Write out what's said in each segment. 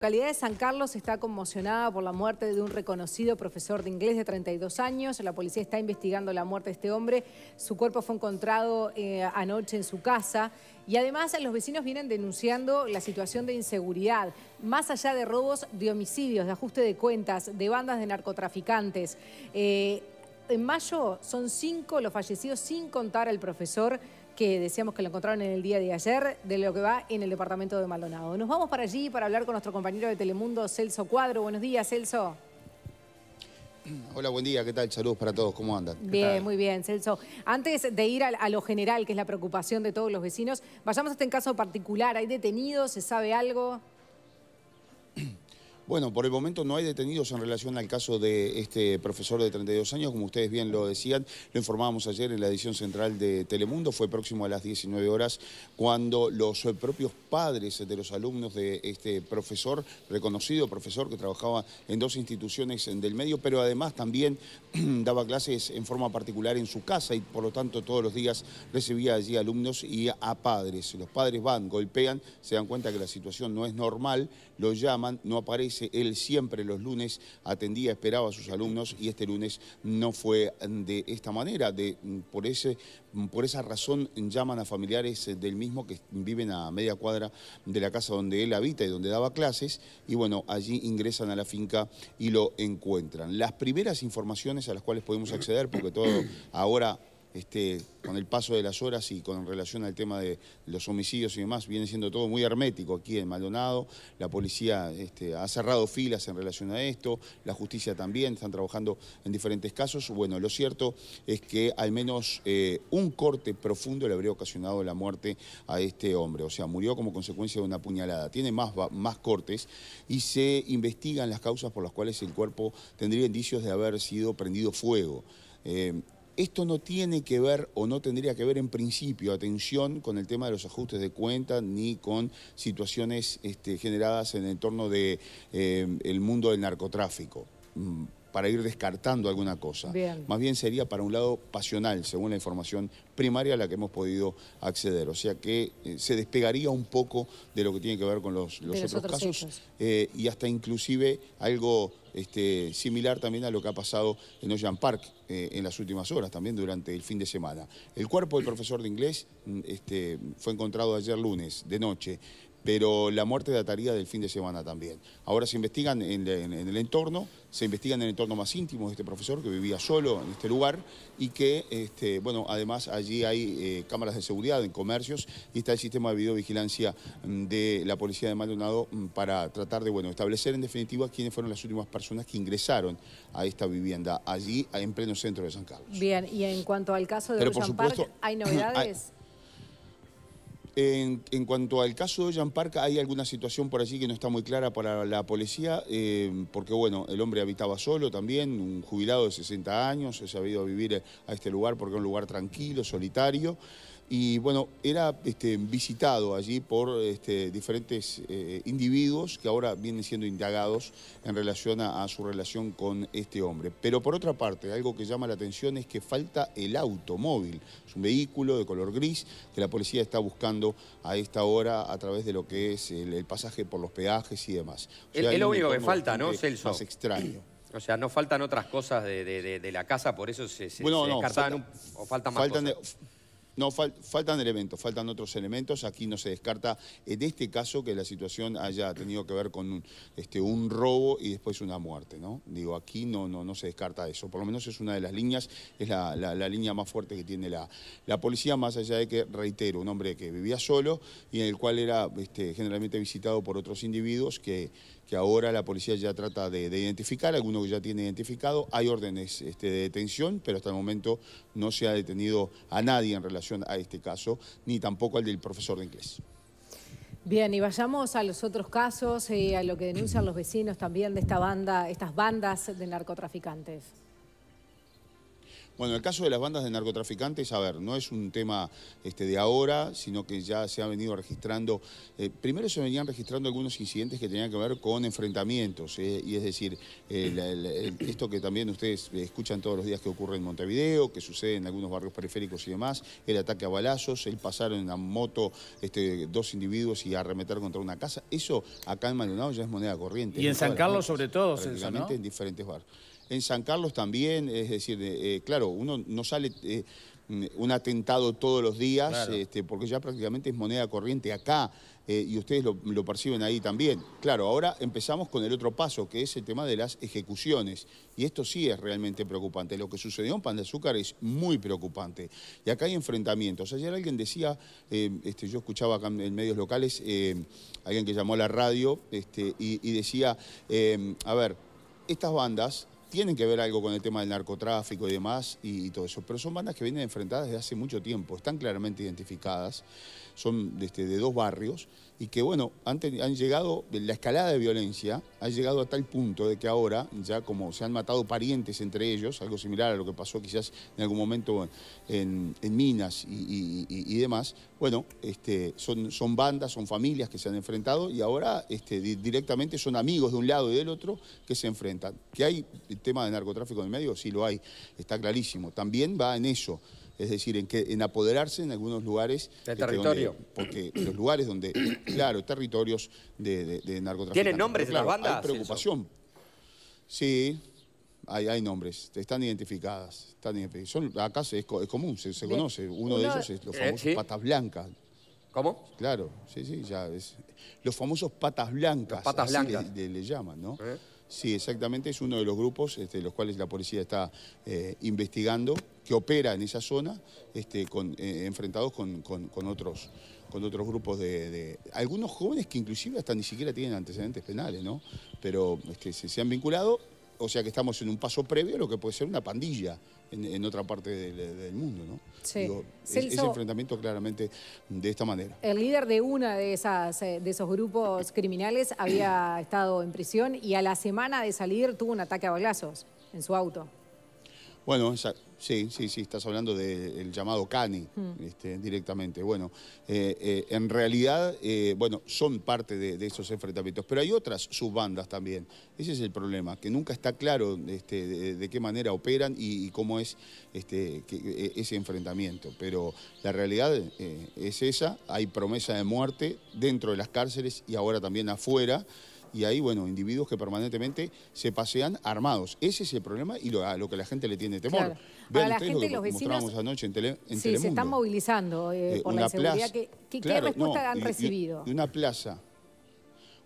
La localidad de San Carlos está conmocionada por la muerte de un reconocido profesor de inglés de 32 años. La policía está investigando la muerte de este hombre. Su cuerpo fue encontrado eh, anoche en su casa. Y además los vecinos vienen denunciando la situación de inseguridad, más allá de robos, de homicidios, de ajuste de cuentas, de bandas de narcotraficantes. Eh, en mayo son cinco los fallecidos sin contar al profesor que decíamos que lo encontraron en el día de ayer, de lo que va en el departamento de Maldonado. Nos vamos para allí para hablar con nuestro compañero de Telemundo, Celso Cuadro. Buenos días, Celso. Hola, buen día, ¿qué tal? Saludos para todos, ¿cómo andan? Bien, muy bien, Celso. Antes de ir a, lo general, que es la preocupación de todos los vecinos, vayamos a este caso particular. ¿Hay detenidos? ¿Se sabe algo? Bueno, por el momento no hay detenidos en relación al caso de este profesor de 32 años, como ustedes bien lo decían, lo informábamos ayer en la edición central de Telemundo, fue próximo a las 19 horas cuando los propios padres de los alumnos de este profesor, reconocido profesor que trabajaba en dos instituciones del medio, pero además también daba clases en forma particular en su casa y por lo tanto todos los días recibía allí alumnos y a padres. Los padres van, golpean, se dan cuenta que la situación no es normal, lo llaman, no aparece él siempre los lunes atendía, esperaba a sus alumnos y este lunes no fue de esta manera. De, por, ese, por esa razón llaman a familiares del mismo que viven a media cuadra de la casa donde él habita y donde daba clases y bueno, allí ingresan a la finca y lo encuentran. Las primeras informaciones a las cuales podemos acceder, porque todo ahora este, con el paso de las horas y con relación al tema de los homicidios y demás, viene siendo todo muy hermético aquí en Maldonado. La policía este, ha cerrado filas en relación a esto, la justicia también, están trabajando en diferentes casos. Bueno, lo cierto es que al menos eh, un corte profundo le habría ocasionado la muerte a este hombre, o sea, murió como consecuencia de una puñalada. Tiene más, más cortes y se investigan las causas por las cuales el cuerpo tendría indicios de haber sido prendido fuego. Eh, esto no tiene que ver o no tendría que ver en principio, atención, con el tema de los ajustes de cuenta ni con situaciones este, generadas en el entorno del eh, mundo del narcotráfico mm, para ir descartando alguna cosa. Más bien sería para un lado pasional, según la información primaria a la que hemos podido acceder. O sea que eh, se despegaría un poco de lo que tiene que ver con los, otros, casos eh, y hasta inclusive algo este, similar también a lo que ha pasado en Ocean Park eh, en las últimas horas, también durante el fin de semana. El cuerpo del profesor de inglés mm, este, fue encontrado ayer lunes de noche pero la muerte de dataría del fin de semana también. Ahora se investigan en, el entorno, se investigan en el entorno más íntimo de este profesor que vivía solo en este lugar y que, este, bueno, además allí hay eh, cámaras de seguridad en comercios y está el sistema de videovigilancia mm, de la policía de Maldonado mm, para tratar de, bueno, establecer en definitiva quiénes fueron las últimas personas que ingresaron a esta vivienda allí en pleno centro de San Carlos. Bien, y en cuanto al caso de los ¿hay novedades? En, cuanto al caso de Jean Park, hay alguna situación por allí que no está muy clara para la policía, eh, porque bueno, el hombre habitaba solo también, un jubilado de 60 años, se ha ido a vivir a este lugar porque es un lugar tranquilo, solitario y bueno, era este, visitado allí por este, diferentes eh, individuos que ahora vienen siendo indagados en relación a, su relación con este hombre. Pero por otra parte, algo que llama la atención es que falta el automóvil, es un vehículo de color gris que la policía está buscando a esta hora a través de lo que es el, pasaje por los peajes y demás. es lo único que falta, ¿no, Celso? Más extraño. O sea, no faltan otras cosas de, la casa, por eso se, descartaban o faltan más no, faltan elementos, faltan otros elementos. Aquí no se descarta, en este caso, que la situación haya tenido que ver con este, un, robo y después una muerte, ¿no? Digo, aquí no, no, no se descarta eso. Por lo menos es una de las líneas, es la, línea más fuerte que tiene la, policía, más allá de que, reitero, un hombre que vivía solo y en el cual era este, generalmente visitado por otros individuos que que ahora la policía ya trata de, identificar, alguno que ya tiene identificado. Hay órdenes este, de detención, pero hasta el momento no se ha detenido a nadie en relación a este caso, ni tampoco al del profesor de inglés. Bien, y vayamos a los otros casos y eh, a lo que denuncian los vecinos también de esta banda, estas bandas de narcotraficantes. Bueno, el caso de las bandas de narcotraficantes, a ver, no es un tema este, de ahora, sino que ya se ha venido registrando, eh, primero se venían registrando algunos incidentes que tenían que ver con enfrentamientos, eh, y es decir, esto que también ustedes escuchan todos los días que ocurre en Montevideo, que sucede en algunos barrios periféricos y demás, el ataque a balazos, el pasar en una moto este, dos individuos y arremeter contra una casa, eso acá en Maldonado ya es moneda corriente. Y en San Carlos sobre todo, Prácticamente en diferentes barrios en San Carlos también, es decir, eh, eh, claro, uno no sale eh, un atentado todos los días, este, porque ya prácticamente es moneda corriente acá. y ustedes lo, perciben ahí también. Claro, ahora empezamos con el otro paso, que es el tema de las ejecuciones. Y esto sí es realmente preocupante. Lo que sucedió en Pan de Azúcar es muy preocupante. Y acá hay enfrentamientos. Ayer alguien decía, este, yo escuchaba acá en medios locales, alguien que llamó a la radio este, y decía, a ver, estas bandas tienen que ver algo con el tema del narcotráfico y demás y, todo eso, pero son bandas que vienen enfrentadas desde hace mucho tiempo, están claramente identificadas, son este, de, dos barrios y que bueno, han, han llegado, la escalada de violencia ha llegado a tal punto de que ahora ya como se han matado parientes entre ellos, algo similar a lo que pasó quizás en algún momento en, Minas y demás, bueno, este, son, son, bandas, son familias que se han enfrentado y ahora este, directamente son amigos de un lado y del otro que se enfrentan. ¿Que hay el tema de narcotráfico en el medio? Sí lo hay, está clarísimo. También va en eso, es decir, en, que, en apoderarse en algunos lugares. Del este, territorio. porque los lugares donde, claro, territorios de, narcotráfico. ¿Tienen nombres de las bandas? Hay preocupación. Sí, hay, nombres, están identificadas. Están identificadas. acá es, común, se, conoce. Uno, de ellos es los eh, famosos patas blancas. ¿Cómo? Claro, sí, sí, ya es. Los famosos patas blancas. patas blancas. Le, llaman, ¿no? Eh. Sí, exactamente, es uno de los grupos de este, los cuales la policía está eh, investigando, que opera en esa zona, este, con, enfrentados con, otros, con otros grupos de, Algunos jóvenes que inclusive hasta ni siquiera tienen antecedentes penales, ¿no? Pero este, se, se han vinculado o sea que estamos en un paso previo a lo que puede ser una pandilla en, otra parte del, mundo, ¿no? ese enfrentamiento claramente de esta manera. El líder de uno de, esas, eh, de esos grupos criminales había estado en prisión y a la semana de salir tuvo un ataque a balazos en su auto. Bueno, sí, sí, sí, estás hablando del llamado Cani mm. este, directamente. Bueno, eh, eh, en realidad, eh, bueno, son parte de, esos enfrentamientos, pero hay otras subbandas también. Ese es el problema, que nunca está claro este, de, qué manera operan y, cómo es este, e, ese enfrentamiento. Pero la realidad es esa, hay promesa de muerte dentro de las cárceles y ahora también afuera y hay, bueno, individuos que permanentemente se pasean armados. Ese es el problema y lo, a lo que la gente le tiene temor. Claro. Vean a la gente lo que los vecinos, anoche en, tele, en sí, se están movilizando eh, eh, por la seguridad. que, ¿Qué respuesta han recibido? Y una plaza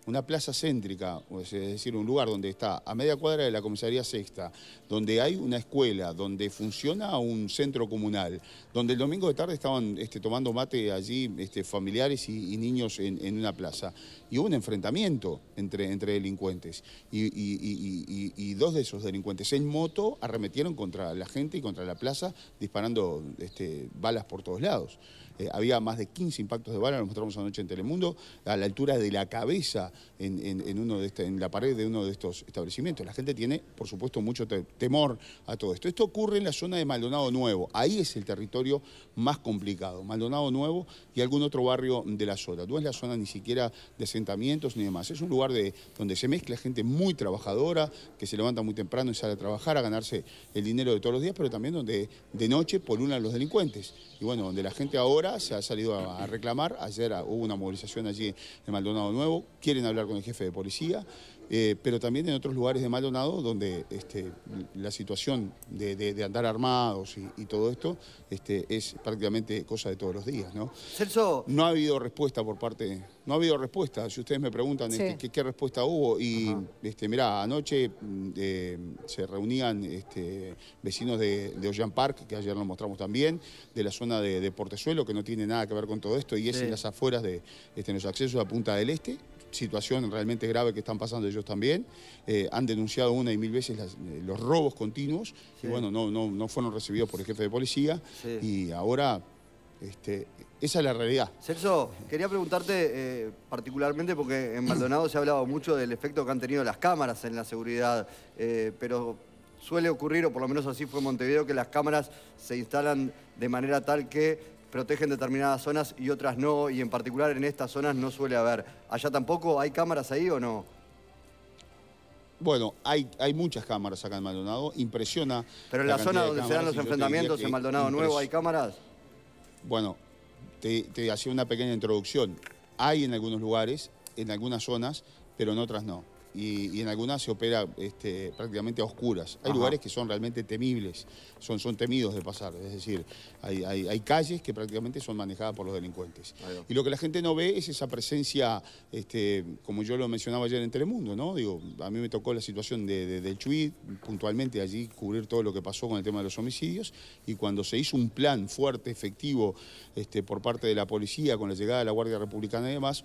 una plaza céntrica, es decir, un lugar donde está a media cuadra de la comisaría sexta, donde hay una escuela, donde funciona un centro comunal, donde el domingo de tarde estaban este, tomando mate allí este, familiares y, niños en, una plaza. Y hubo un enfrentamiento entre, delincuentes. Y, dos de esos delincuentes en moto arremetieron contra la gente y contra la plaza disparando este, balas por todos lados. Eh, había más de 15 impactos de bala, lo mostramos anoche en Telemundo, a la altura de la cabeza en, uno de este, en la pared de uno de estos establecimientos. La gente tiene, por supuesto, mucho temor a todo esto. Esto ocurre en la zona de Maldonado Nuevo, ahí es el territorio más complicado, Maldonado Nuevo y algún otro barrio de la zona. No es la zona ni siquiera de asentamientos ni demás, es un lugar de, donde se mezcla gente muy trabajadora, que se levanta muy temprano y sale a trabajar, a ganarse el dinero de todos los días, pero también donde de noche por una de los delincuentes. Y bueno, donde la gente ahora se ha salido a, reclamar. Ayer hubo una movilización allí de Maldonado Nuevo, quieren hablar con el jefe de policía. Eh, pero también en otros lugares de Maldonado donde este, la situación de, andar armados y, todo esto este, es prácticamente cosa de todos los días. ¿no? No ha habido respuesta por parte, no ha habido respuesta. Si ustedes me preguntan este, ¿qué, respuesta hubo, y este, mirá, anoche mm, eh, se reunían este, vecinos de, de Park, que ayer lo mostramos también, de la zona de, de, Portezuelo, que no tiene nada que ver con todo esto, y es en las afueras de este, los accesos a Punta del Este situación realmente grave que están pasando ellos también. Eh, han denunciado una y mil veces eh, los robos continuos y bueno, no, no, no, fueron recibidos por el jefe de policía y ahora este, esa es la realidad. Celso, quería preguntarte eh, particularmente porque en Maldonado se ha hablado mucho del efecto que han tenido las cámaras en la seguridad, pero suele ocurrir, o por lo menos así fue en Montevideo, que las cámaras se instalan de manera tal que protegen determinadas zonas y otras no, y en particular en estas zonas no suele haber. ¿Allá tampoco hay cámaras ahí o no? Bueno, hay, hay muchas cámaras acá en Maldonado, impresiona. Pero en la, zona donde se dan los enfrentamientos, en Maldonado Nuevo, ¿hay cámaras? Bueno, te hacía una pequeña introducción. Hay en algunos lugares, en algunas zonas, pero en otras no y, en algunas se opera este, prácticamente a oscuras. Hay lugares que son realmente temibles, son, son temidos de pasar, es decir, hay, calles que prácticamente son manejadas por los delincuentes. Y lo que la gente no ve es esa presencia, este, como yo lo mencionaba ayer en Telemundo, ¿no? Digo, a mí me tocó la situación de, del Chuy, puntualmente allí cubrir todo lo que pasó con el tema de los homicidios, y cuando se hizo un plan fuerte, efectivo, este, por parte de la policía, con la llegada de la Guardia Republicana y demás,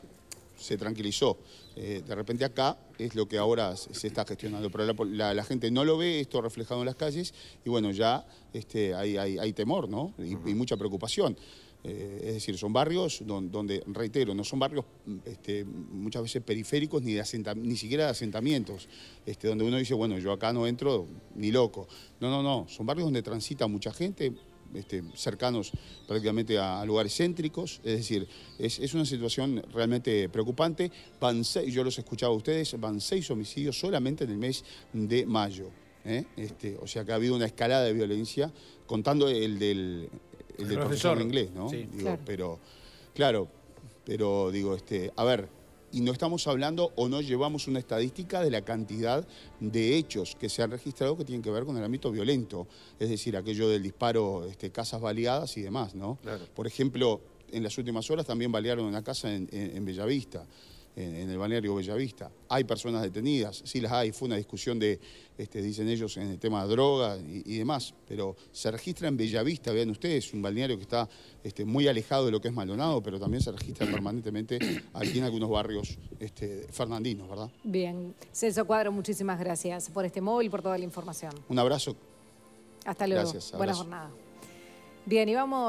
se tranquilizó. Eh, de repente acá es lo que ahora se está gestionando, pero la, gente no lo ve esto reflejado en las calles y bueno, ya este, hay, temor ¿no? y, mucha preocupación. Eh, es decir, son barrios donde, reitero, no son barrios este, muchas veces periféricos ni, ni siquiera de asentamientos, este, donde uno dice, bueno, yo acá no entro ni loco. No, no, no, son barrios donde transita mucha gente, este, cercanos prácticamente a, lugares céntricos. Es decir, es, una situación realmente preocupante. Van seis, yo los escuchaba a ustedes, van seis homicidios solamente en el mes de mayo. ¿eh? Este, o sea que ha habido una escalada de violencia, contando el del, profesor. inglés, ¿no? Pero, claro, pero digo, este, a ver, y no estamos hablando o no llevamos una estadística de la cantidad de hechos que se han registrado que tienen que ver con el ámbito violento, es decir, aquello del disparo, este, casas baleadas y demás, ¿no? Por ejemplo, en las últimas horas también balearon una casa en, en Bellavista en, el balneario Bellavista. Hay personas detenidas, sí las hay, fue una discusión de, este, dicen ellos, en el tema de droga y, demás, pero se registra en Bellavista, vean ustedes, un balneario que está este, muy alejado de lo que es Maldonado, pero también se registra permanentemente aquí en algunos barrios este, fernandinos, ¿verdad? Bien. Celso Cuadro, muchísimas gracias por este móvil, por toda la información. Un abrazo. Hasta luego. Gracias, Buena jornada. Bien, y vamos...